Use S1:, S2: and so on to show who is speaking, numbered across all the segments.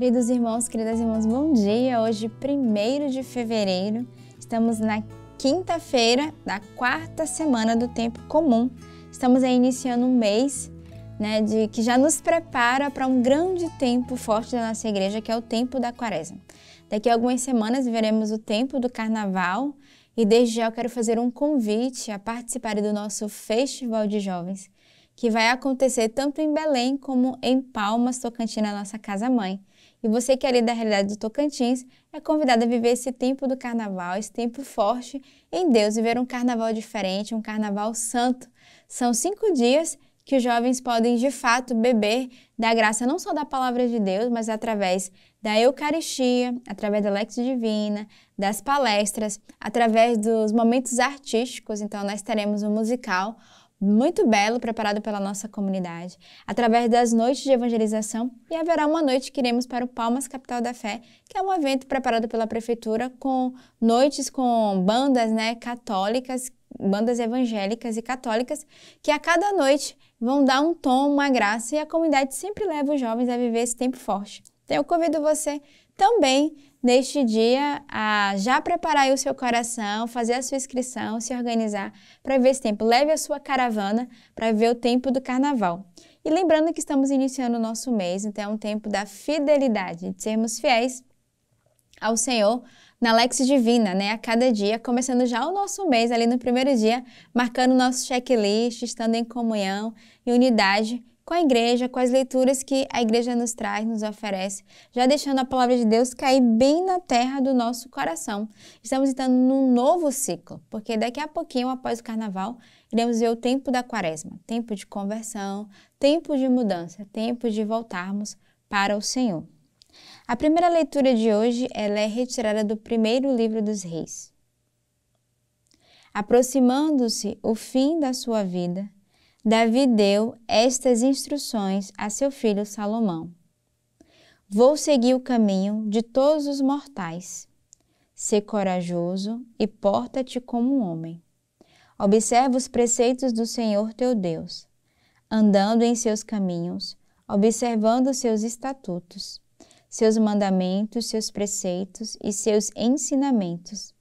S1: Queridos irmãos, queridas irmãs, bom dia! Hoje, 1 de fevereiro, estamos na quinta-feira da quarta semana do tempo comum. Estamos aí iniciando um mês né, de, que já nos prepara para um grande tempo forte da nossa igreja, que é o tempo da quaresma. Daqui a algumas semanas veremos o tempo do carnaval e desde já eu quero fazer um convite a participar do nosso Festival de Jovens, que vai acontecer tanto em Belém como em Palmas, Tocantins, na nossa casa-mãe. E você que é ali da realidade do Tocantins é convidado a viver esse tempo do carnaval, esse tempo forte em Deus e ver um carnaval diferente, um carnaval santo. São cinco dias que os jovens podem de fato beber da graça não só da palavra de Deus, mas através da Eucaristia, através da Lex Divina, das palestras, através dos momentos artísticos. Então, nós teremos um musical muito belo preparado pela nossa comunidade, através das noites de evangelização, e haverá uma noite que iremos para o Palmas Capital da Fé, que é um evento preparado pela prefeitura com noites com bandas, né, católicas, bandas evangélicas e católicas, que a cada noite vão dar um tom, uma graça e a comunidade sempre leva os jovens a viver esse tempo forte. Então eu convido você também neste dia a já preparar o seu coração, fazer a sua inscrição, se organizar para ver esse tempo. Leve a sua caravana para ver o tempo do carnaval. E lembrando que estamos iniciando o nosso mês, então é um tempo da fidelidade, de sermos fiéis ao Senhor na Lex Divina, né? A cada dia, começando já o nosso mês ali no primeiro dia, marcando nosso checklist, estando em comunhão e unidade com a igreja, com as leituras que a igreja nos traz, nos oferece, já deixando a palavra de Deus cair bem na terra do nosso coração. Estamos entrando num novo ciclo, porque daqui a pouquinho, após o carnaval, iremos ver o tempo da quaresma, tempo de conversão, tempo de mudança, tempo de voltarmos para o Senhor. A primeira leitura de hoje ela é retirada do primeiro livro dos reis. Aproximando-se o fim da sua vida, Davi deu estas instruções a seu filho Salomão: Vou seguir o caminho de todos os mortais. Sê corajoso e porta-te como um homem. Observa os preceitos do Senhor teu Deus, andando em seus caminhos, observando seus estatutos, seus mandamentos, seus preceitos e seus ensinamentos,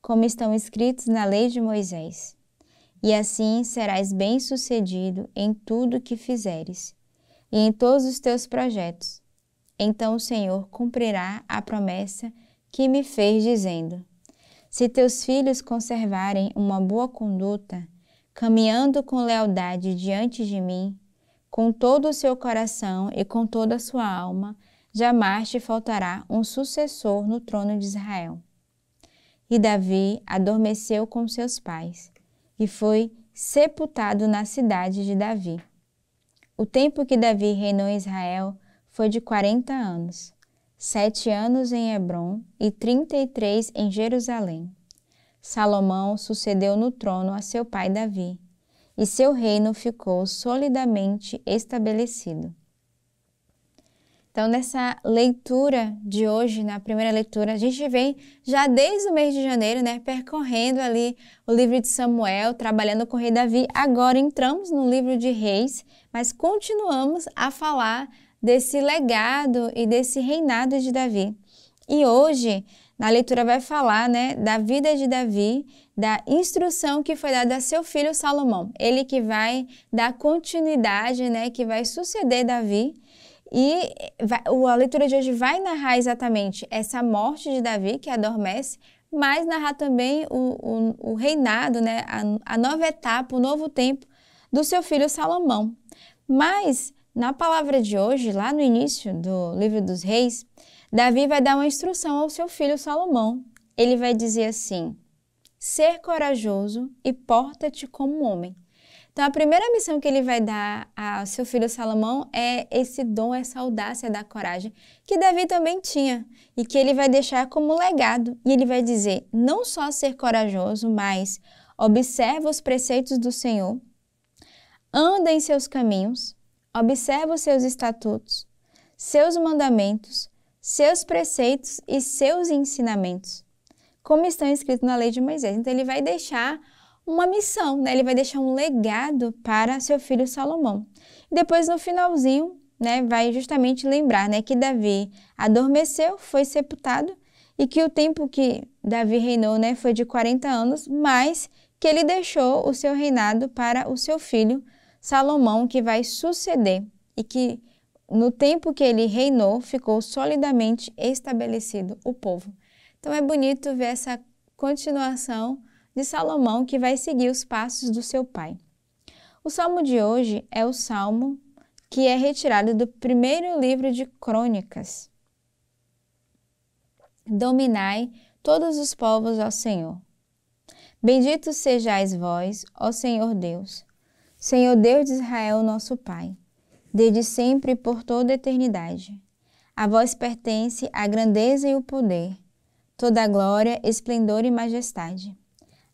S1: como estão escritos na lei de Moisés e assim serás bem-sucedido em tudo que fizeres e em todos os teus projetos. Então o Senhor cumprirá a promessa que me fez, dizendo: Se teus filhos conservarem uma boa conduta, caminhando com lealdade diante de mim, com todo o seu coração e com toda a sua alma, jamais te faltará um sucessor no trono de Israel. E Davi adormeceu com seus pais e foi sepultado na cidade de Davi. O tempo que Davi reinou em Israel foi de quarenta anos, sete anos em Hebron e trinta e três em Jerusalém. Salomão sucedeu no trono a seu pai Davi, e seu reino ficou solidamente estabelecido. Então, nessa leitura de hoje, na primeira leitura, a gente vem já desde o mês de janeiro, né, percorrendo ali o livro de Samuel, trabalhando com o rei Davi. Agora entramos no livro de Reis, mas continuamos a falar desse legado e desse reinado de Davi. E hoje, na leitura vai falar, né, da vida de Davi, da instrução que foi dada a seu filho Salomão. Ele que vai dar continuidade, né, que vai suceder Davi e a leitura de hoje vai narrar exatamente essa morte de Davi, que adormece, mas narrar também o, o, o reinado, né, a, a nova etapa, o novo tempo do seu filho Salomão. Mas na palavra de hoje, lá no início do livro dos reis, Davi vai dar uma instrução ao seu filho Salomão. Ele vai dizer assim: Ser corajoso e porta-te como homem. Então, a primeira missão que ele vai dar ao seu filho Salomão é esse dom, essa audácia da coragem, que Davi também tinha e que ele vai deixar como legado. E ele vai dizer: não só ser corajoso, mas observa os preceitos do Senhor, anda em seus caminhos, observa os seus estatutos, seus mandamentos, seus preceitos e seus ensinamentos, como estão escritos na lei de Moisés. Então, ele vai deixar uma missão, né? Ele vai deixar um legado para seu filho Salomão. Depois, no finalzinho, né, vai justamente lembrar né, que Davi adormeceu, foi sepultado e que o tempo que Davi reinou né, foi de 40 anos, mas que ele deixou o seu reinado para o seu filho Salomão, que vai suceder e que no tempo que ele reinou ficou solidamente estabelecido o povo. Então é bonito ver essa continuação de Salomão, que vai seguir os passos do seu pai. O salmo de hoje é o salmo que é retirado do primeiro livro de Crônicas. Dominai todos os povos ao Senhor. Bendito sejais vós, ó Senhor Deus, Senhor Deus de Israel, nosso Pai, desde sempre e por toda a eternidade. A vós pertence a grandeza e o poder, toda a glória, esplendor e majestade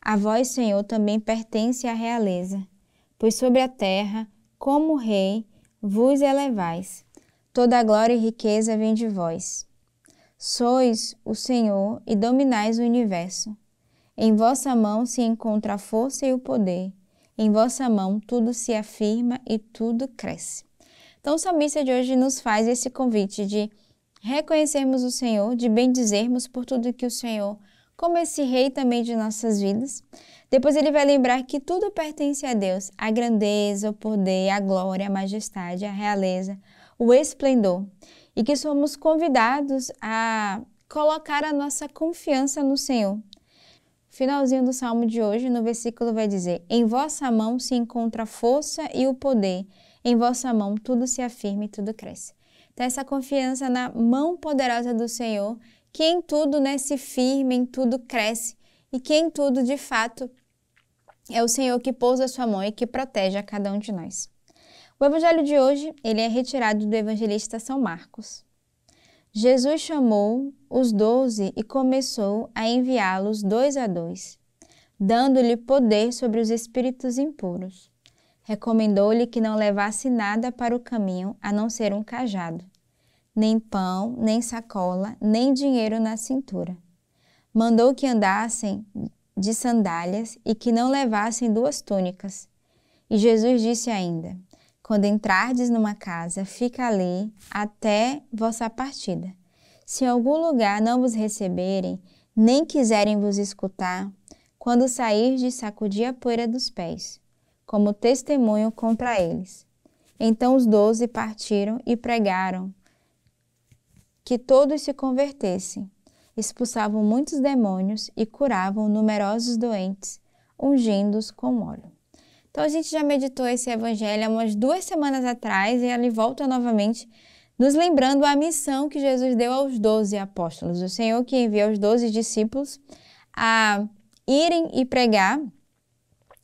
S1: a vós, Senhor, também pertence a realeza, pois sobre a terra, como rei, vos elevais. Toda a glória e riqueza vem de vós. Sois o Senhor e dominais o universo. Em vossa mão se encontra a força e o poder. Em vossa mão tudo se afirma e tudo cresce. Então, o salmista de hoje nos faz esse convite de reconhecermos o Senhor, de bendizermos por tudo que o Senhor como esse rei também de nossas vidas. Depois ele vai lembrar que tudo pertence a Deus: a grandeza, o poder, a glória, a majestade, a realeza, o esplendor. E que somos convidados a colocar a nossa confiança no Senhor. Finalzinho do salmo de hoje, no versículo vai dizer: Em vossa mão se encontra a força e o poder, em vossa mão tudo se afirma e tudo cresce. Então, essa confiança na mão poderosa do Senhor que em tudo né, se firma, em tudo cresce e que em tudo, de fato, é o Senhor que pousa a sua mão e que protege a cada um de nós. O evangelho de hoje, ele é retirado do evangelista São Marcos. Jesus chamou os doze e começou a enviá-los dois a dois, dando-lhe poder sobre os espíritos impuros. Recomendou-lhe que não levasse nada para o caminho a não ser um cajado, nem pão, nem sacola, nem dinheiro na cintura. Mandou que andassem de sandálias e que não levassem duas túnicas. E Jesus disse ainda: Quando entrardes numa casa, fica ali até vossa partida. Se em algum lugar não vos receberem, nem quiserem vos escutar, quando sairdes, sacudi a poeira dos pés, como testemunho contra eles. Então os doze partiram e pregaram que todos se convertessem. Expulsavam muitos demônios e curavam numerosos doentes, ungindo-os com óleo. Então a gente já meditou esse evangelho há umas duas semanas atrás e ele volta novamente nos lembrando a missão que Jesus deu aos doze apóstolos, o Senhor que envia os doze discípulos a irem e pregar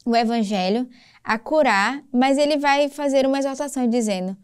S1: o evangelho, a curar, mas ele vai fazer uma exaltação dizendo: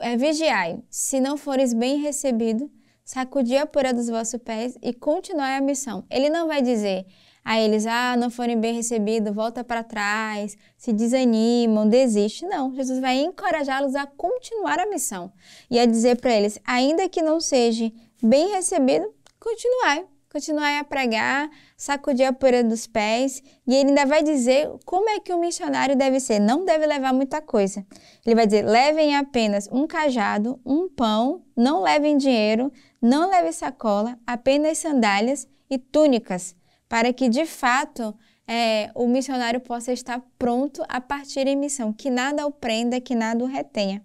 S1: é, vigiai, se não fores bem recebido, sacudi a pura dos vossos pés e continuai a missão. Ele não vai dizer a eles, ah, não forem bem recebidos, volta para trás, se desanimam, desiste. Não, Jesus vai encorajá-los a continuar a missão e a dizer para eles, ainda que não seja bem recebido, continuai, continuai a pregar, sacudir a poeira dos pés e ele ainda vai dizer como é que o missionário deve ser. Não deve levar muita coisa. Ele vai dizer: levem apenas um cajado, um pão, não levem dinheiro, não levem sacola, apenas sandálias e túnicas, para que de fato é, o missionário possa estar pronto a partir em missão, que nada o prenda, que nada o retenha.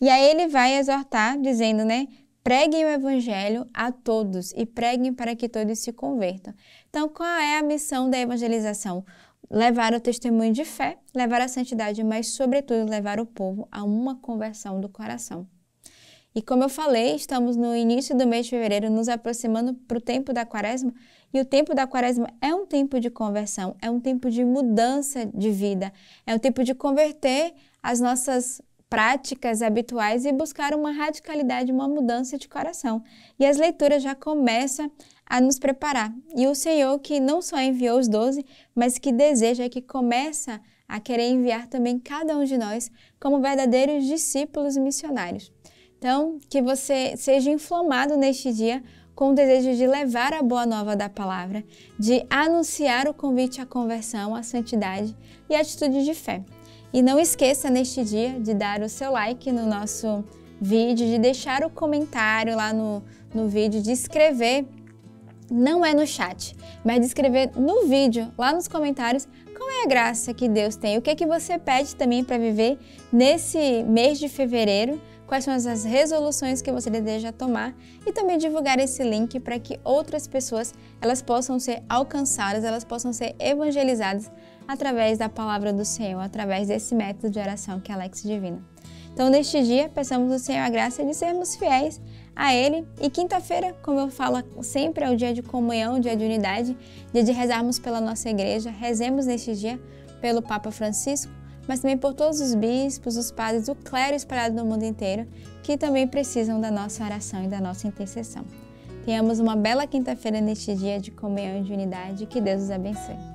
S1: E aí ele vai exortar, dizendo, né? Preguem o Evangelho a todos e preguem para que todos se convertam. Então, qual é a missão da evangelização? Levar o testemunho de fé, levar a santidade, mas, sobretudo, levar o povo a uma conversão do coração. E como eu falei, estamos no início do mês de fevereiro, nos aproximando para o tempo da quaresma, e o tempo da quaresma é um tempo de conversão, é um tempo de mudança de vida, é um tempo de converter as nossas práticas habituais e buscar uma radicalidade, uma mudança de coração. E as leituras já começam a nos preparar. E o Senhor que não só enviou os doze, mas que deseja que começa a querer enviar também cada um de nós como verdadeiros discípulos missionários. Então, que você seja inflamado neste dia com o desejo de levar a boa nova da palavra, de anunciar o convite à conversão, à santidade e à atitude de fé. E não esqueça neste dia de dar o seu like no nosso vídeo, de deixar o comentário lá no, no vídeo, de escrever, não é no chat, mas de escrever no vídeo, lá nos comentários, qual é a graça que Deus tem, o que é que você pede também para viver nesse mês de fevereiro, quais são as resoluções que você deseja tomar e também divulgar esse link para que outras pessoas elas possam ser alcançadas, elas possam ser evangelizadas através da palavra do Senhor, através desse método de oração que é Alex Divina. Então, neste dia, peçamos ao Senhor a graça de sermos fiéis a Ele. E quinta-feira, como eu falo sempre, é o dia de comunhão, dia de unidade, dia de rezarmos pela nossa igreja. Rezemos neste dia pelo Papa Francisco, mas também por todos os bispos, os padres, o clero espalhado no mundo inteiro, que também precisam da nossa oração e da nossa intercessão. Tenhamos uma bela quinta-feira neste dia de comunhão e de unidade. Que Deus os abençoe.